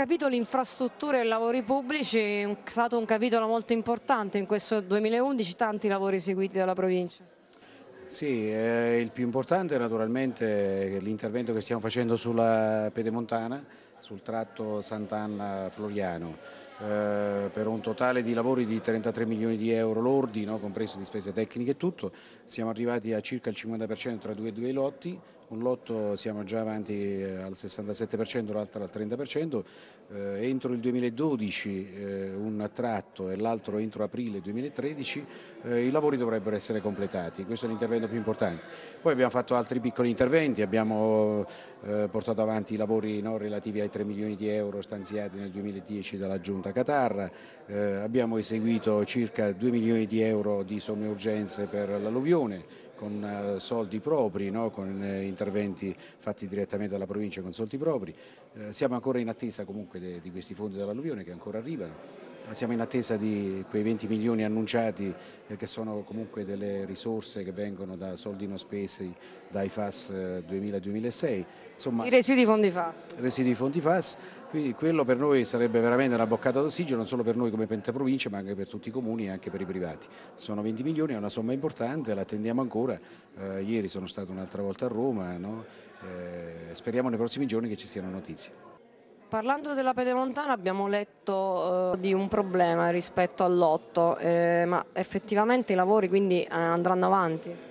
capitolo infrastrutture e lavori pubblici è stato un capitolo molto importante in questo 2011, tanti lavori eseguiti dalla provincia. Sì, eh, il più importante naturalmente è l'intervento che stiamo facendo sulla pedemontana, sul tratto Sant'Anna-Floriano, eh, per un totale di lavori di 33 milioni di euro lordi, no, compreso di spese tecniche e tutto, siamo arrivati a circa il 50% tra due e due lotti, un lotto siamo già avanti eh, al 67%, l'altro al 30%, eh, entro il 2012 eh, un tratto e l'altro entro aprile 2013 eh, i lavori dovrebbero essere completati, questo è l'intervento più importante. Poi abbiamo fatto altri piccoli interventi, abbiamo eh, portato avanti i lavori no, relativi ai 3 milioni di euro stanziati nel 2010 dalla Giunta Catarra, eh, abbiamo eseguito circa 2 milioni di euro di somme urgenze per l'alluvione con eh, soldi propri, no? con eh, interventi fatti direttamente dalla provincia con soldi propri. Eh, siamo ancora in attesa comunque di questi fondi dell'alluvione che ancora arrivano, siamo in attesa di quei 20 milioni annunciati che sono comunque delle risorse che vengono da soldi non spesi dai FAS 2000-2006. I residui fondi FAS. Residui fondi FAS quindi quello per noi sarebbe veramente una boccata d'ossigeno, non solo per noi come Pentaprovincia, ma anche per tutti i comuni e anche per i privati. Sono 20 milioni, è una somma importante, l'attendiamo ancora. Eh, ieri sono stato un'altra volta a Roma, no? eh, speriamo nei prossimi giorni che ci siano notizie. Parlando della pedemontana abbiamo letto eh, di un problema rispetto all'otto, eh, ma effettivamente i lavori quindi eh, andranno avanti?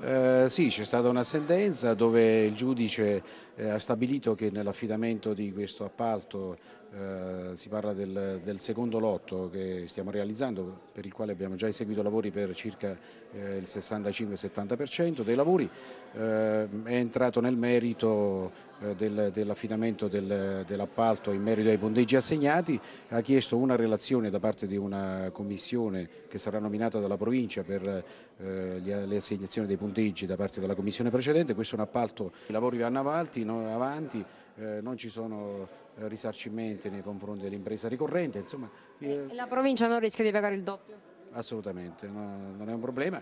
Eh, sì, c'è stata una sentenza dove il giudice eh, ha stabilito che nell'affidamento di questo appalto eh, si parla del, del, secondo lotto che stiamo realizzando per il quale abbiamo già eseguito lavori per circa eh, il 65-70% dei lavori, eh, è entrato nel merito eh, del, dell'affidamento del, dell'appalto in merito ai punteggi assegnati, ha chiesto una relazione da parte di una commissione che sarà nominata dalla provincia per eh, le assegnazioni dei punteggi da parte della commissione precedente, questo è un appalto, i lavori vanno avanti, non, avanti, eh, non ci sono eh, risarcimenti nei confronti dell'impresa ricorrente. Insomma, eh, eh... La provincia non rischia di pagare il doppio? Assolutamente, no, non è un problema.